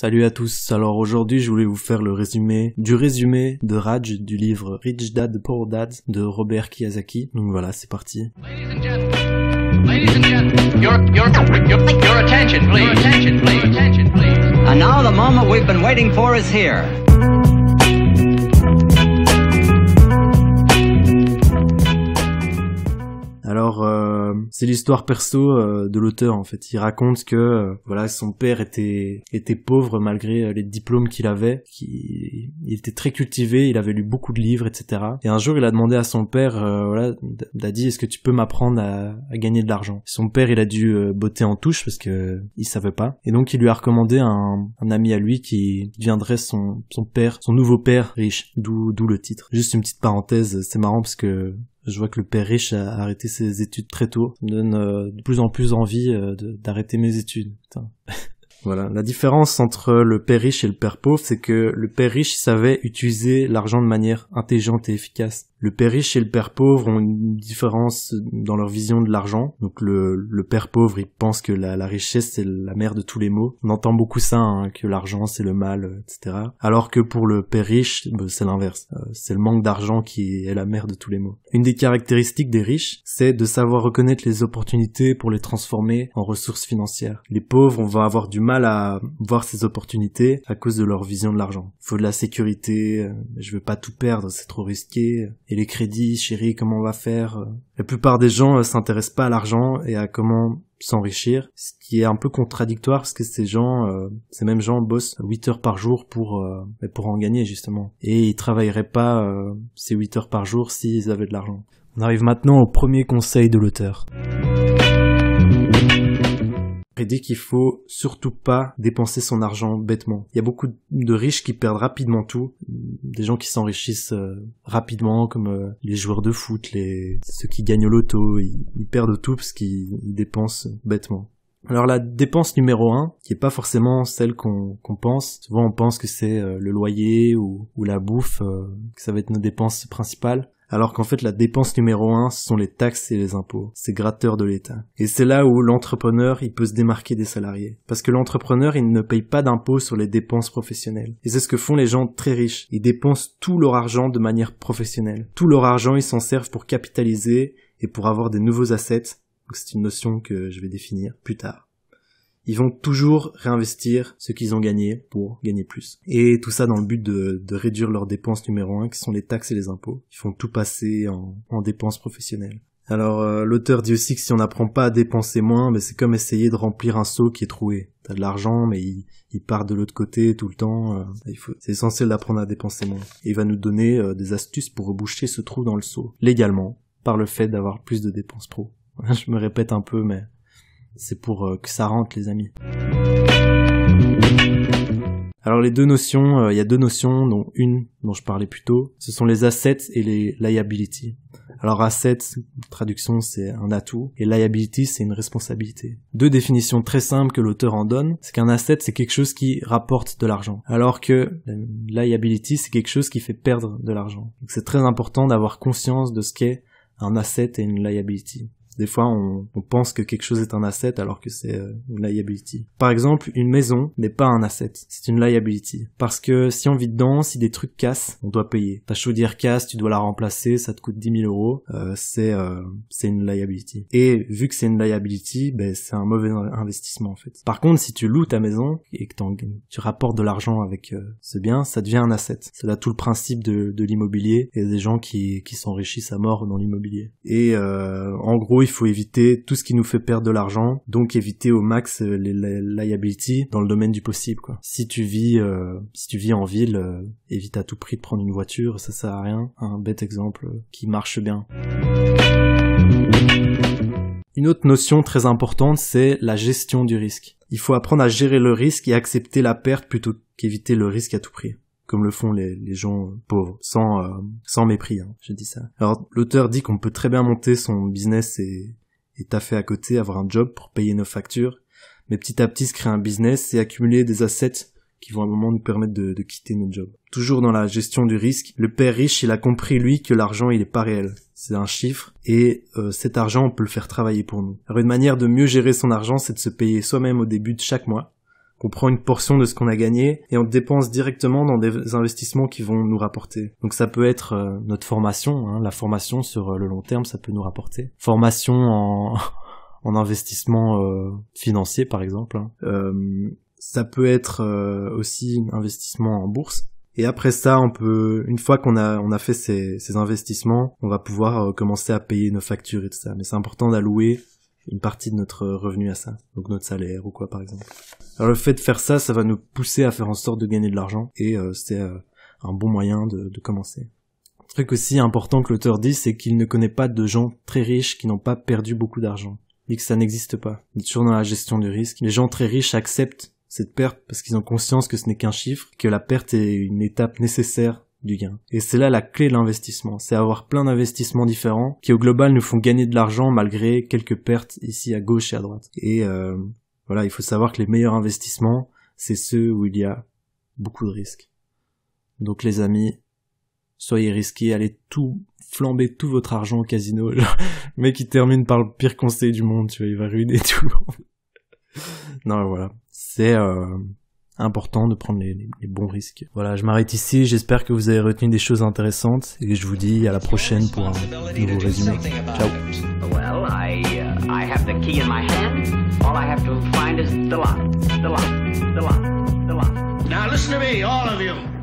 Salut à tous, alors aujourd'hui je voulais vous faire le résumé du résumé de Raj du livre Rich Dad Poor Dad de Robert Kiyazaki, Donc voilà, c'est parti. And now the moment we've been waiting for is here. c'est l'histoire perso euh, de l'auteur en fait. Il raconte que euh, voilà son père était était pauvre malgré euh, les diplômes qu'il avait, qui il était très cultivé, il avait lu beaucoup de livres, etc. Et un jour il a demandé à son père euh, voilà Daddy est-ce que tu peux m'apprendre à, gagner de l'argent. Son père il a dû botter en touche parce que il savait pas. Et donc il lui a recommandé un, ami à lui qui deviendrait son son père, son nouveau père riche, d'où d'où le titre. Juste une petite parenthèse, c'est marrant parce que je vois que le père riche a arrêté ses études très tôt. Ça me donne euh, de plus en plus envie euh, d'arrêter mes études. Voilà. La différence entre le père riche et le père pauvre, c'est que le père riche savait utiliser l'argent de manière intelligente et efficace le père riche et le père pauvre ont une différence dans leur vision de l'argent. Donc le, père pauvre, il pense que la, richesse c'est la mère de tous les maux. On entend beaucoup ça, hein, que l'argent c'est le mal, etc. Alors que pour le père riche, bah, c'est l'inverse. Euh, c'est le manque d'argent qui est la mère de tous les maux. Une des caractéristiques des riches, c'est de savoir reconnaître les opportunités pour les transformer en ressources financières. Les pauvres, on va avoir du mal à voir ces opportunités à cause de leur vision de l'argent. Faut de la sécurité, euh, je veux pas tout perdre, c'est trop risqué et les crédits, chérie, comment on va faire euh? La plupart des gens euh, s'intéressent pas à l'argent et à comment s'enrichir, ce qui est un peu contradictoire parce que ces gens, euh, ces mêmes gens bossent 8 heures par jour pour pour en gagner justement, et ils travailleraient pas ces 8 heures par jour s'ils avaient de l'argent. On arrive maintenant au premier conseil de l'auteur dit qu'il faut surtout pas dépenser son argent bêtement. Il y a beaucoup de riches qui perdent rapidement tout, des gens qui s'enrichissent euh, rapidement comme euh, les joueurs de foot, les ceux qui gagnent l'auto, loto, ils, perdent tout parce qu'ils dépensent bêtement. Alors la dépense numéro un, qui est pas forcément celle qu'on pense, souvent on pense que c'est euh, le loyer ou, la bouffe, que ça va être nos dépenses principales alors qu'en fait la dépense numéro un ce sont les taxes et les impôts, ces gratteur de l'État. Et c'est là où l'entrepreneur il peut se démarquer des salariés, parce que l'entrepreneur il ne paye pas d'impôts sur les dépenses professionnelles. Et c'est ce que font les gens très riches, ils dépensent tout leur argent de manière professionnelle. Tout leur argent ils s'en servent pour capitaliser et pour avoir des nouveaux assets. C'est une notion que je vais définir plus tard ils vont toujours réinvestir ce qu'ils ont gagné pour gagner plus. Et tout ça dans le but de, réduire leurs dépenses numéro un, qui sont les taxes et les impôts. Ils font tout passer en, dépenses professionnelles. Alors euh, l'auteur dit aussi que si on n'apprend pas à dépenser moins, mais ben, c'est comme essayer de remplir un seau qui est troué. T'as de l'argent, mais il, part de l'autre côté tout le temps. Euh, faut, c'est essentiel d'apprendre à dépenser moins. Et il va nous donner euh, des astuces pour reboucher ce trou dans le seau, légalement, par le fait d'avoir plus de dépenses pro. Je me répète un peu, mais c'est pour euh, que ça rentre, les amis. Alors les deux notions, euh, il y a deux notions, dont une dont je parlais plus tôt, ce sont les assets et les liabilities. Alors assets, traduction, c'est un atout, et liability, c'est une responsabilité. Deux définitions très simples que l'auteur en donne, c'est qu'un asset, c'est quelque chose qui rapporte de l'argent, alors que liability, c'est quelque chose qui fait perdre de l'argent. c'est très important d'avoir conscience de ce qu'est un asset et une liability. Des fois, on, on, pense que quelque chose est un asset alors que c'est euh, une liability. Par exemple, une maison n'est pas un asset, c'est une liability. Parce que si on vit dedans, si des trucs cassent, on doit payer. Ta chaudière casse, tu dois la remplacer, ça te coûte 10 000 euros, euh, c'est euh, c'est une liability. Et vu que c'est une liability, ben, c'est un mauvais investissement en fait. Par contre, si tu loues ta maison et que tu rapportes de l'argent avec ce bien, ça devient un asset. C'est là tout le principe de, de l'immobilier et des gens qui, qui s'enrichissent à mort dans l'immobilier. Et en gros, il faut éviter tout ce qui nous fait perdre de l'argent, donc éviter au max euh, les, liabilities dans le domaine du possible. Si tu vis, euh, si tu vis en ville, euh, évite à tout prix de prendre une voiture, ça sert à rien. Un bête exemple qui marche bien. Une autre notion très importante, c'est la gestion du risque. Il faut apprendre à gérer le risque et accepter la perte plutôt qu'éviter le risque à tout prix comme le font les, gens pauvres, sans, euh, sans mépris, hein, je dis ça. Alors l'auteur dit qu'on peut très bien monter son business et, et taffer à côté, avoir un job pour payer nos factures, mais petit à petit se créer un business et accumuler des assets qui vont à un moment nous permettre de, quitter nos jobs. Toujours dans la gestion du risque, le père riche, il a compris lui que l'argent, il est pas réel. C'est un chiffre et euh, cet argent, on peut le faire travailler pour nous. Alors une manière de mieux gérer son argent, c'est de se payer soi-même au début de chaque mois qu'on prend une portion de ce qu'on a gagné et on dépense directement dans des investissements qui vont nous rapporter. Donc ça peut être euh, notre formation, hein. la formation sur euh, le long terme, ça peut nous rapporter. Formation en, investissement euh, financier par exemple. Hein. ça peut être aussi investissement en bourse. Et après ça, on peut, une fois qu'on a, on a fait ces, ces investissements, on va pouvoir commencer à payer nos factures et tout ça. Mais c'est important d'allouer une partie de notre revenu à ça, donc notre salaire ou quoi par exemple. Alors le fait de faire ça, ça va nous pousser à faire en sorte de gagner de l'argent et euh, c'est euh, un bon moyen de, de commencer. Un truc aussi important que l'auteur dit, c'est qu'il ne connaît pas de gens très riches qui n'ont pas perdu beaucoup d'argent. Il dit que ça n'existe pas. Il est toujours dans la gestion du risque. Les gens très riches acceptent cette perte parce qu'ils ont conscience que ce n'est qu'un chiffre, que la perte est une étape nécessaire du gain. Et c'est là la clé de l'investissement, c'est avoir plein d'investissements différents qui au global nous font gagner de l'argent malgré quelques pertes ici à gauche et à droite. Et euh, voilà, il faut savoir que les meilleurs investissements, c'est ceux où il y a beaucoup de risques. Donc les amis, soyez risqués, allez tout flamber tout votre argent au casino. le mec il termine par le pire conseil du monde, tu vois, il va ruiner tout. non voilà, c'est euh, important de prendre les, bons risques. Voilà, je m'arrête ici. J'espère que vous avez retenu des choses intéressantes et je vous dis à la prochaine pour un nouveau résumé. Ciao.